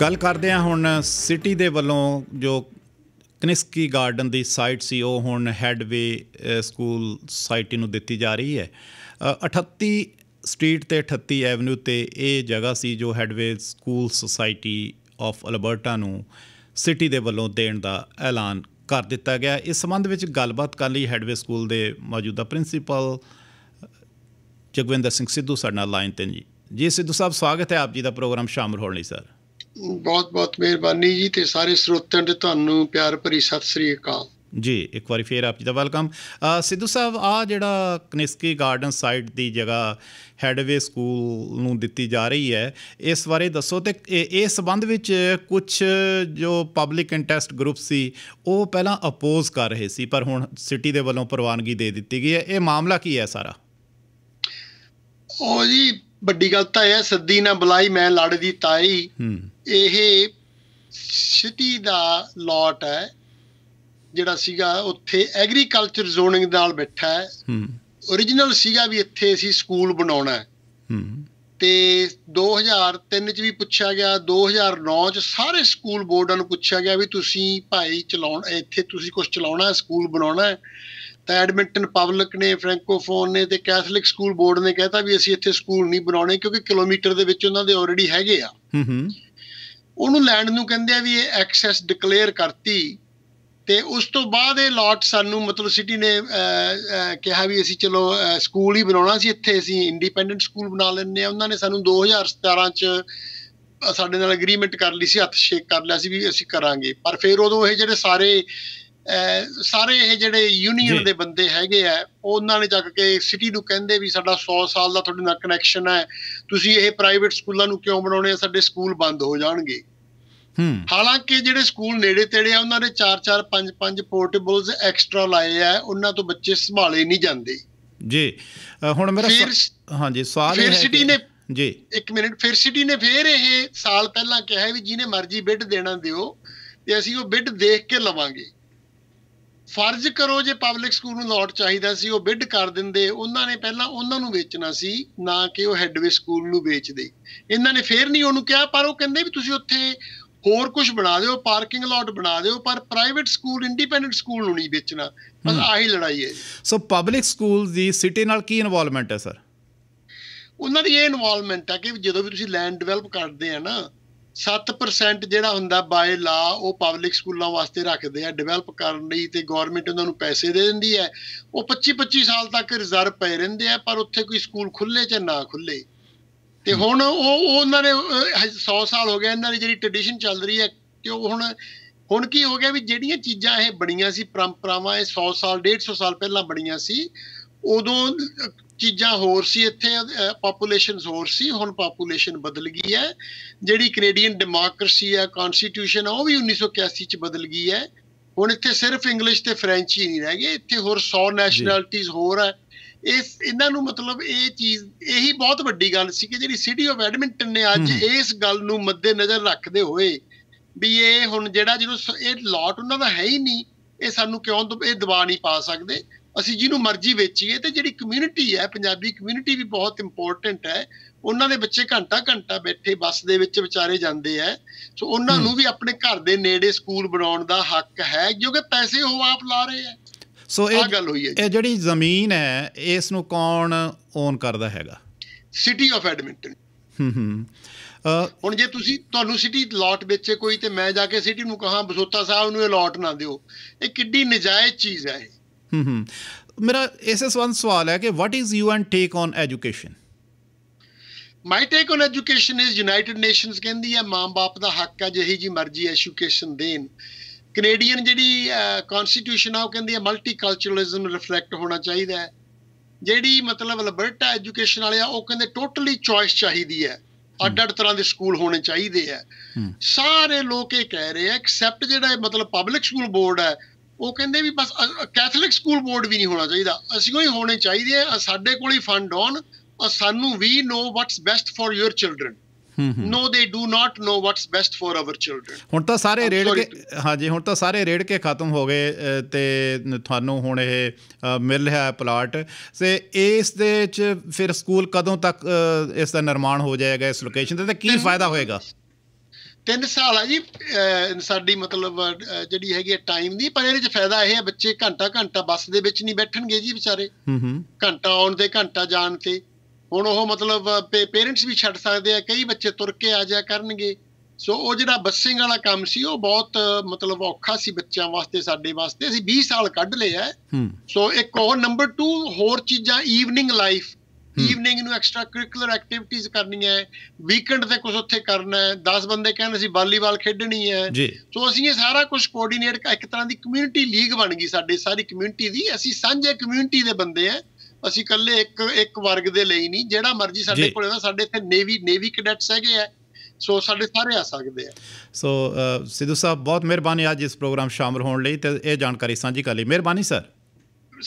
ਗੱਲ ਕਰਦੇ ਆ ਹੁਣ ਸਿਟੀ ਦੇ ਵੱਲੋਂ ਜੋ ਕਨਿਸਕੀ ਗਾਰਡਨ ਦੀ ਸਾਈਟ ਸੀ ਉਹ ਹੁਣ ਹੈਡਵੇ ਸਕੂਲ ਸਾਈਟੀ ਨੂੰ ਦਿੱਤੀ ਜਾ ਰਹੀ ਹੈ 38 ਸਟਰੀਟ ਤੇ 38 ਐਵਨਿਊ ਤੇ ਇਹ ਜਗ੍ਹਾ ਸੀ ਜੋ Headway school society of Alberta ਨੂੰ ਸਿਟੀ ਦੇ ਵੱਲੋਂ ਦੇਣ ਦਾ ਐਲਾਨ ਕਰ ਦਿੱਤਾ ਗਿਆ ਇਸ ਸੰਬੰਧ ਵਿੱਚ ਗੱਲਬਾਤ ਕਰਨ ਲਈ ਹੈਡਵੇ ਸਕੂਲ ਦੇ ਮੌਜੂਦਾ ਪ੍ਰਿੰਸੀਪਲ ਜਗਵਿੰਦਰ ਸਿੰਘ ਸਿੱਧੂ ਸਾਡੇ ਨਾਲ ਲਾਈਨ ਤੇ ਜੀ ਜੀ ਸਿੱਧੂ ਸਾਹਿਬ ਸਵਾਗਤ ਹੈ ਆਪ ਜੀ ਦਾ ਪ੍ਰੋਗਰਾਮ ਸ਼ਾਮਲ ਹੋਣ ਲਈ ਸਰ ਬਹੁਤ-ਬਹੁਤ ਮਿਹਰਬਾਨੀ ਜੀ ਤੇ ਸਾਰੇ ਸਰੋਤਿਆਂ ਦੇ ਤੁਹਾਨੂੰ ਪਿਆਰ ਭਰੀ ਸਤਿ ਸ੍ਰੀ ਅਕਾਲ ਜੀ ਇੱਕ ਵਾਰੀ ਫੇਰ ਆਪ ਜੀ ਦਾ ਵੈਲਕਮ ਸਿੱਧੂ ਸਾਹਿਬ ਆ ਜਿਹੜਾ ਕਨਿਸਕੀ ਗਾਰਡਨ ਸਾਈਡ ਦੀ ਜਗ੍ਹਾ ਹੈਡਵੇ ਸਕੂਲ ਨੂੰ ਦਿੱਤੀ ਜਾ ਰਹੀ ਹੈ ਇਸ ਬਾਰੇ ਦੱਸੋ ਤੇ ਇਹ ਸਬੰਧ ਵਿੱਚ ਕੁਝ ਜੋ ਪਬਲਿਕ ਇੰਟਰਸਟ ਗਰੁੱਪ ਸੀ ਉਹ ਪਹਿਲਾਂ ਅਪੋਜ਼ ਕਰ ਰਹੇ ਸੀ ਪਰ ਹੁਣ ਸਿਟੀ ਦੇ ਵੱਲੋਂ ਪ੍ਰਵਾਨਗੀ ਦੇ ਦਿੱਤੀ ਗਈ ਹੈ ਇਹ ਮਾਮਲਾ ਕੀ ਹੈ ਸਾਰਾ ਉਹ ਜੀ ਵੱਡੀ ਗੱਲ ਤਾਂ ਇਹ ਸੱਦੀ ਨਾ ਬੁਲਾਈ ਮੈਂ ਲੜ ਦੀ ਤਾਈ ਇਹ ਸਿਟੀ ਦਾ ਲੋਟ ਹੈ ਜਿਹੜਾ ਸੀਗਾ ਉੱਥੇ ਐਗਰੀਕਲਚਰ ਜ਼ੋਨਿੰਗ ਨਾਲ ਬੈਠਾ ਹੈ origignal ਸੀਗਾ ਵੀ ਇੱਥੇ ਅਸੀਂ ਸਕੂਲ ਬਣਾਉਣਾ ਹੈ ਹੂੰ ਤੇ 2003 ਚ ਵੀ ਪੁੱਛਿਆ ਗਿਆ 2009 ਚ ਸਾਰੇ ਸਕੂਲ ਬੋਰਡਾਂ ਨੂੰ ਪੁੱਛਿਆ ਗਿਆ ਵੀ ਤੁਸੀਂ ਭਾਈ ਚਲਾਉਣ ਇੱਥੇ ਤੁਸੀਂ ਕੁਝ ਚਲਾਉਣਾ ਸਕੂਲ ਬਣਾਉਣਾ ਤਾਂ ਐਡਮਿੰਟਨ ਪਬਲਿਕ ਨੇ ਫ੍ਰੈਂਕੋਫੋਨ ਨੇ ਤੇ ਕੈਥੋਲਿਕ ਸਕੂਲ ਬੋਰਡ ਨੇ ਕਹਿਤਾ ਵੀ ਅਸੀਂ ਇੱਥੇ ਸਕੂਲ ਨਹੀਂ ਬਣਾਉਣੇ ਕਿਉਂਕਿ ਕਿਲੋਮੀਟਰ ਦੇ ਵਿੱਚ ਉਹਨਾਂ ਦੇ ਆਲਰੇਡੀ ਹੈਗੇ ਆ ਹੂੰ ਹੂੰ ਉਹਨੂੰ ਲੈਂਡ ਨੂੰ ਕਹਿੰਦੇ ਆ ਵੀ ਇਹ ਐਕਸੈਸ ਡਿਕਲੇਅਰ ਕਰਤੀ ਤੇ ਉਸ ਤੋਂ ਬਾਅਦ ਇਹ ਲਾਟ ਸਾਨੂੰ ਮਤਲਬ ਸਿਟੀ ਨੇ ਕਿਹਾ ਵੀ ਅਸੀਂ ਚਲੋ ਸਕੂਲ ਹੀ ਬਣਾਉਣਾ ਸੀ ਇੱਥੇ ਅਸੀਂ ਇੰਡੀਪੈਂਡੈਂਟ ਸਕੂਲ ਬਣਾ ਲੈਣੇ ਆ ਉਹਨਾਂ ਨੇ ਸਾਨੂੰ 2017 ਚ ਸਾਡੇ ਨਾਲ ਐਗਰੀਮੈਂਟ ਕਰ ਲਈ ਸੀ ਹੱਥ ਸ਼ੇਕ ਕਰ ਲਿਆ ਸੀ ਵੀ ਅਸੀਂ ਕਰਾਂਗੇ ਪਰ ਫਿਰ ਉਦੋਂ ਇਹ ਜਿਹੜੇ ਸਾਰੇ ਸਾਰੇ ਇਹ ਜਿਹੜੇ ਯੂਨੀਅਨ ਦੇ ਬੰਦੇ ਹੈਗੇ ਆ ਉਹਨਾਂ ਨੇ ਚੱਕ ਕੇ ਸਿਟੀ ਨੂੰ ਕਹਿੰਦੇ ਵੀ ਸਾਡਾ 100 ਸਾਲ ਦਾ ਤੁਹਾਡੇ ਨਾਲ ਕਨੈਕਸ਼ਨ ਹੈ ਤੁਸੀਂ ਇਹ ਪ੍ਰਾਈਵੇਟ ਸਕੂਲਾਂ ਨੂੰ ਕਿਉਂ ਬਣਾਉਣੇ ਆ ਸਾਡੇ ਸਕੂਲ ਬੰਦ ਹੋ ਜਾਣਗੇ ਹਾਲਾਂਕਿ ਜਿਹੜੇ ਸਕੂਲ ਨੇੜੇ ਤੇੜੇ ਆ ਉਹਨਾਂ ਦੇ 4-4 5-5 ਪੋਰਟੇਬਲਸ ਐਕਸਟਰਾ ਲਾਏ ਆ ਉਹਨਾਂ ਤੋਂ ਬੱਚੇ ਸੰਭਾਲੇ ਨਹੀਂ ਜਾਂਦੇ ਜੀ ਹੁਣ ਮੇਰਾ ਹਾਂਜੀ ਸਵਾਲ ਇਹ ਹੈ ਸਿਟੀ ਨੇ ਜੀ ਇੱਕ ਮਿੰਟ ਫਿਰ ਸਿਟੀ ਨੇ ਫੇਰ ਇਹ ਸਾਲ ਪਹਿਲਾਂ ਕਿਹਾ ਵੀ ਜਿਹਨੇ ਮਰਜ਼ੀ ਬਿੱਡ ਦੇਣਾ ਦਿਓ ਤੇ ਅਸੀਂ ਉਹ ਬਿੱਡ ਦੇਖ ਕੇ ਲਵਾਂਗੇ ਫਰਜ਼ ਕਰੋ ਜੇ ਪਬਲਿਕ ਸਕੂਲ ਨੂੰ ਲੋਟ ਚਾਹੀਦਾ ਸੀ ਉਹ ਬਿੱਡ ਕਰ ਦਿੰਦੇ ਉਹਨਾਂ ਨੇ ਪਹਿਲਾਂ ਉਹਨਾਂ ਨੂੰ ਵੇਚਣਾ ਸੀ ਨਾ ਕਿ ਉਹ ਹੈਡਵੇ ਸਕੂਲ ਨੂੰ ਵੇਚਦੇ ਇਹਨਾਂ ਨੇ ਫੇਰ ਨਹੀਂ ਉਹਨੂੰ ਕਿਹਾ ਪਰ ਉਹ ਕਹਿੰਦੇ ਵੀ ਤੁਸੀਂ ਉੱਥੇ ਹੋਰ ਕੁਝ ਬਣਾ ਦਿਓ ਪਾਰਕਿੰਗ ਲਾਟ ਬਣਾ ਦਿਓ ਪਰ ਪ੍ਰਾਈਵੇਟ ਸਕੂਲ ਇੰਡੀਪੈਂਡੈਂਟ ਸਕੂਲ ਨੂੰ ਨਹੀਂ ਵੇਚਣਾ ਬਸ ਆਹੀ ਲੜਾਈ ਹੈ ਸੋ ਪਬਲਿਕ ਸਕੂਲ ਦੀ ਸਿਟੀ ਨਾਲ ਕੀ ਇਨਵੋਲਵਮੈਂਟ ਹੈ ਸਰ ਉਹਨਾਂ ਦੀ ਇਹ ਇਨਵੋਲਵਮੈਂਟ ਹੈ ਕਿ ਜਦੋਂ ਵੀ ਤੁਸੀਂ ਲੈਂਡ ਡਿਵੈਲਪ ਕਰਦੇ ਆ ਨਾ 7% ਜਿਹੜਾ ਹੁੰਦਾ ਬਾਏ ਲਾ ਉਹ ਪਬਲਿਕ ਸਕੂਲਾਂ ਵਾਸਤੇ ਰੱਖਦੇ ਆ ਡਿਵੈਲਪ ਕਰਨ ਲਈ ਤੇ ਗਵਰਨਮੈਂਟ ਉਹਨਾਂ ਨੂੰ ਪੈਸੇ ਦੇ ਦਿੰਦੀ ਹੈ ਉਹ 25 25 ਸਾਲ ਤੱਕ ਰਿਜ਼ਰਵ ਪਏ ਰਹਿੰਦੇ ਆ ਪਰ ਉੱਥੇ ਕੋਈ ਸਕੂਲ ਖੁੱਲੇ ਜਾਂ ਨਾ ਖੁੱਲੇ ਤੇ ਹੁਣ ਉਹ ਉਹਨਾਂ ਨੇ 100 ਸਾਲ ਹੋ ਗਏ ਇਹਨਾਂ ਦੀ ਜਿਹੜੀ ਟ੍ਰੈਡੀਸ਼ਨ ਚੱਲ ਰਹੀ ਹੈ ਕਿ ਉਹ ਹੁਣ ਹੁਣ ਕੀ ਹੋ ਗਿਆ ਵੀ ਜਿਹੜੀਆਂ ਚੀਜ਼ਾਂ ਇਹ ਬਣੀਆਂ ਸੀ ਪਰੰਪਰਾਵਾਂ ਇਹ 100 ਸਾਲ 150 ਸਾਲ ਪਹਿਲਾਂ ਬਣੀਆਂ ਸੀ ਉਦੋਂ ਚੀਜ਼ਾਂ ਹੋਰ ਸੀ ਇੱਥੇ ਪਾਪੂਲੇਸ਼ਨ ਹੋਰ ਸੀ ਹੁਣ ਪੋਪੂਲੇਸ਼ਨ ਬਦਲ ਗਈ ਹੈ ਜਿਹੜੀ ਕੈਨੇਡੀਅਨ ਡੈਮੋਕ੍ਰੇਸੀ ਹੈ ਕਨਸਟੀਟਿਊਸ਼ਨ ਉਹ ਵੀ 1981 ਚ ਬਦਲ ਗਈ ਹੈ ਹੁਣ ਇੱਥੇ ਸਿਰਫ ਇੰਗਲਿਸ਼ ਤੇ ਫ੍ਰੈਂਚ ਹੀ ਨਹੀਂ ਰਹਿ ਗਏ ਇੱਥੇ ਹੋਰ 100 ਨੈਸ਼ਨੈਲਿਟੀਆਂ ਹੋਰ ਹੈ ਇਸ ਇਹਨਾਂ ਨੂੰ ਮਤਲਬ ਇਹ ਚੀਜ਼ ਇਹੀ ਬਹੁਤ ਵੱਡੀ ਗੱਲ ਸੀ ਕਿ ਜਿਹੜੀ ਸਿਟੀ ਆਫ ਐਡਮਿੰਟਨ ਨੇ ਅੱਜ ਇਸ ਗੱਲ ਨੂੰ ਮੱਦੇ ਨਜ਼ਰ ਰੱਖਦੇ ਹੋਏ ਵੀ ਇਹ ਹੁਣ ਜਿਹੜਾ ਜਿਹਨੂੰ ਇਹ ਲਾਟ ਉਹਨਾਂ ਦਾ ਹੈ ਹੀ ਨਹੀਂ ਇਹ ਸਾਨੂੰ ਕਿਉਂ ਇਹ ਦਬਾ ਨਹੀਂ ਪਾ ਸਕਦੇ ਅਸੀਂ ਜਿਹਨੂੰ ਮਰਜ਼ੀ ਵੇਚੀਏ ਤੇ ਜਿਹੜੀ ਕਮਿਊਨਿਟੀ ਹੈ ਪੰਜਾਬੀ ਕਮਿਊਨਿਟੀ ਵੀ ਬਹੁਤ ਇੰਪੋਰਟੈਂਟ ਹੈ ਉਹਨਾਂ ਦੇ ਬੱਚੇ ਘੰਟਾ ਘੰਟਾ ਬੈਠੇ ਬੱਸ ਦੇ ਵਿੱਚ ਵਿਚਾਰੇ ਜਾਂਦੇ ਐ ਸੋ ਉਹਨਾਂ ਨੂੰ ਵੀ ਆਪਣੇ ਘਰ ਦੇ ਨੇੜੇ ਸਕੂਲ ਬਣਾਉਣ ਦਾ ਹੱਕ ਹੈ ਕਿਉਂਕਿ ਪੈਸੇ ਉਹ ਆਪ ਲਾ ਰਹੇ ਐ ਸੋ ਇਹ ਗੱਲ ਹੋਈ ਹੈ ਇਹ ਜਿਹੜੀ ਜ਼ਮੀਨ ਹੈ ਇਸ ਨੂੰ ਕੌਣ ਓਨ ਕਰਦਾ ਹੈਗਾ ਸਿਟੀ ਆਫ ਐਡਮਿੰਟਨ ਹੂੰ ਹੂੰ ਹੁਣ ਜੇ ਤੁਸੀਂ ਤੁਹਾਨੂੰ ਸਿਟੀ ਲਾਟ ਵੇਚੇ ਕੋਈ ਤੇ ਮੈਂ ਜਾ ਕੇ ਸਿਟੀ ਨੂੰ ਕਹਾ ਬਸੋਤਾ ਸਾਹਿਬ ਨੂੰ ਇਹ ਲਾਟ ਨਾ ਦਿਓ ਇਹ ਕਿੱਡੀ ਨਜਾਇਜ਼ ਚੀਜ਼ ਹੈ ਹੂੰ ਹੂੰ ਮੇਰਾ ਇਸੇ ਸੰਬੰਧ ਸਵਾਲ ਹੈ ਕਿ what is you and take on education my take on education is United Nations ਕਹਿੰਦੀ ਹੈ ਮਾਂ-ਬਾਪ ਦਾ ਹੱਕ ਹੈ ਜਿਹੀ ਜੀ ਮਰਜ਼ੀ ਐਜੂਕੇਸ਼ਨ ਦੇਣ ਕੈਨੇਡੀਅਨ ਜਿਹੜੀ ਕਨਸਟੀਟਿਊਸ਼ਨ ਆ ਉਹ ਕਹਿੰਦੀ ਹੈ ਮਲਟੀਕਲਚਰਲਿਜ਼ਮ ਰਿਫਲੈਕਟ ਹੋਣਾ ਚਾਹੀਦਾ ਹੈ ਜਿਹੜੀ ਮਤਲਬ ਅਲਬਰਟਾ ਐਜੂਕੇਸ਼ਨ ਵਾਲੇ ਆ ਉਹ ਕਹਿੰਦੇ ਟੋਟਲੀ ਚੋਇਸ ਚਾਹੀਦੀ ਹੈ ਅੱਡ-ਅੱਡ ਤਰ੍ਹਾਂ ਦੇ ਸਕੂਲ ਹੋਣੇ ਚਾਹੀਦੇ ਆ ਸਾਰੇ ਲੋਕ ਇਹ ਕਹਿ ਰਹੇ ਆ ਐਕਸੈਪਟ ਜਿਹੜਾ ਮਤਲਬ ਪਬਲਿਕ ਸਕੂਲ ਬੋਰਡ ਹੈ ਉਹ ਕਹਿੰਦੇ ਵੀ ਬਸ ਕੈਥੋਲਿਕ ਸਕੂਲ ਬੋਰਡ ਵੀ ਨਹੀਂ ਹੋਣਾ ਚਾਹੀਦਾ ਅਸੀਂ ਕੋਈ ਹੋਣੇ ਚਾਹੀਦੇ ਆ ਸਾਡੇ ਕੋਲ ਹੀ ਫੰਡ ਆਉਣ ਔਰ ਸਾਨੂੰ ਵੀ know what's best for your children no they do not know what's best for our children ਹੁਣ ਤਾਂ ਸਾਰੇ ਰੇੜ ਕੇ ਹਾਂਜੀ ਹੁਣ ਤਾਂ ਸਾਰੇ ਰੇੜ ਕੇ ਖਤਮ ਹੋ ਗਏ ਤੇ ਤੁਹਾਨੂੰ ਹੁਣ ਇਹ ਮਿਲ ਰਿਹਾ ਪਲਾਟ ਤੇ ਇਸ ਦੇ ਚ ਫਿਰ ਸਕੂਲ ਕਦੋਂ ਤੱਕ ਇਸ ਦਾ ਨਿਰਮਾਣ ਹੋ ਜਾਏਗਾ ਇਸ ਲੋਕੇਸ਼ਨ ਤੇ ਤੇ ਕੀ ਫਾਇਦਾ ਹੋਏਗਾ ਤਿੰਨ ਸਾਲ ਆ ਜੀ ਸਾਡੀ ਮਤਲਬ ਜਿਹੜੀ ਹੈਗੀ ਹੈ ਟਾਈਮ ਦੀ ਪਰ ਇਹਦੇ ਚ ਫਾਇਦਾ ਇਹ ਹੈ ਬੱਚੇ ਘੰਟਾ ਘੰਟਾ ਬੱਸ ਦੇ ਵਿੱਚ ਨਹੀਂ ਬੈਠਣਗੇ ਜੀ ਵਿਚਾਰੇ ਹੂੰ ਹੂੰ ਘੰਟਾ ਆਉਣ ਤੇ ਘੰਟਾ ਜਾਣ ਤੇ ਹੁਣ ਉਹ ਮਤਲਬ ਪੇਰੈਂਟਸ ਵੀ ਛੱਡ ਸਕਦੇ ਆ ਕਈ ਬੱਚੇ ਤੁਰ ਕੇ ਆ ਜਾ ਕਰਨਗੇ ਸੋ ਉਹ ਜਿਹੜਾ ਬੱਸਿੰਗ ਵਾਲਾ ਕੰਮ ਸੀ ਉਹ ਬਹੁਤ ਮਤਲਬ ਔਖਾ ਸੀ ਬੱਚਿਆਂ ਵਾਸਤੇ ਸਾਡੇ ਵਾਸਤੇ ਅਸੀਂ 20 ਸਾਲ ਕੱਢ ਲਏ ਐ ਸੋ ਇੱਕ ਉਹ ਨੰਬਰ 2 ਹੋਰ ਚੀਜ਼ਾਂ ਈਵਨਿੰਗ ਲਾਈਫ ਈਵਨਿੰਗ ਨੂੰ ਐਕਸਟਰਾ ਕਰਿਕੂਲਰ ਐਕਟੀਵਿਟੀਜ਼ ਕਰਨੀਆਂ ਹੈ ਵੀਕਐਂਡ ਤੇ ਕੁਝ ਉੱਥੇ ਕਰਨਾ ਹੈ 10 ਬੰਦੇ ਕਹਿੰਦੇ ਅਸੀਂ ਵਾਲੀਬਾਲ ਖੇਡਣੀ ਹੈ ਸੋ ਅਸੀਂ ਇਹ ਸਾਰਾ ਕੁਝ ਕੋਆਰਡੀਨੇਟ ਇੱਕ ਤਰ੍ਹਾਂ ਦੀ ਕਮਿਊਨਿਟੀ ਲੀਗ ਬਣ ਗਈ ਸਾਡੇ ਸਾਰੀ ਕਮਿਊਨਿਟੀ ਦੀ ਅਸੀਂ ਸਾਂਝੇ ਕਮਿਊਨਿਟੀ ਦੇ ਬੰਦੇ ਆ ਅਸੀਂ ਇਕੱਲੇ ਇੱਕ ਇੱਕ ਵਰਗ ਦੇ ਲਈ ਨਹੀਂ ਜਿਹੜਾ ਮਰਜ਼ੀ ਸਾਡੇ ਕੋਲ ਨਾ ਸਾਡੇ ਇੱਥੇ ਨੇਵੀ ਨੇਵੀ ਕੈਡਟਸ ਹੈਗੇ ਆ ਸੋ ਸਾਡੇ ਸਾਰੇ ਆ ਸਕਦੇ ਆ ਸੋ ਸਿੱਧੂ ਸਾਹਿਬ ਬਹੁਤ ਮਿਹਰਬਾਨੀ ਅੱਜ ਇਸ ਪ੍ਰੋਗਰਾਮ ਸ਼ਾਮਲ ਹੋਣ ਲਈ ਤੇ ਇਹ ਜਾਣਕਾਰੀ ਸਾਂਝੀ ਕਰ ਲਈ ਮਿਹਰਬਾਨੀ ਸਰ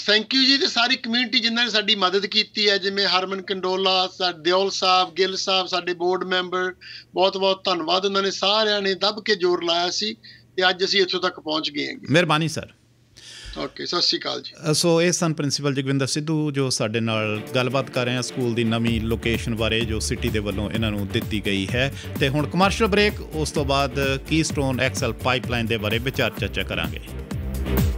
ਥੈਂਕ ਯੂ ਜੀ ਤੇ ਸਾਰੀ ਕਮਿਊਨਿਟੀ ਜਿਨ੍ਹਾਂ ਨੇ ਸਾਡੀ ਮਦਦ ਕੀਤੀ ਹੈ ਜਿਵੇਂ ਹਰਮਨ ਕੰਡੋਲਾ ਸਾਡੇ ਦਿਓਲ ਸਾਹਿਬ ਗਿੱਲ ਸਾਹਿਬ ਸਾਡੇ ਬੋਰਡ ਮੈਂਬਰ ਬਹੁਤ-ਬਹੁਤ ਧੰਨਵਾਦ ਉਹਨਾਂ ਨੇ ਸਾਰਿਆਂ ਨੇ ਦੱਬ ਕੇ ਜ਼ੋਰ ਲਾਇਆ ਸੀ ਤੇ ਅੱਜ ਅਸੀਂ ਇੱਥੋਂ ਤੱਕ ਪਹੁੰਚ ਗਏ ਹਾਂ ਮਿਹਰਬਾਨੀ ਸਰ ਓਕੇ ਸਤਿ ਸ਼੍ਰੀ ਅਕਾਲ ਜੀ ਸੋ ਇਹ ਸਨ ਪ੍ਰਿੰਸੀਪਲ ਜਗਵਿੰਦਰ ਸਿੱਧੂ ਜੋ ਸਾਡੇ ਨਾਲ ਗੱਲਬਾਤ ਕਰ ਰਹੇ ਆ ਸਕੂਲ ਦੀ ਨਵੀਂ ਲੋਕੇਸ਼ਨ ਬਾਰੇ ਜੋ ਸਿਟੀ ਦੇ ਵੱਲੋਂ ਇਹਨਾਂ ਨੂੰ ਦਿੱਤੀ ਗਈ ਹੈ ਤੇ ਹੁਣ ਕਮਰਸ਼ੀਅਲ ਬ੍ਰੇਕ ਉਸ ਤੋਂ ਬਾਅਦ ਕੀਸਟੋਨ ਐਕਸਲ ਪਾਈਪਲਾਈਨ ਦੇ ਬਾਰੇ ਵਿਚਾਰ ਚਰਚਾ ਕਰਾਂਗੇ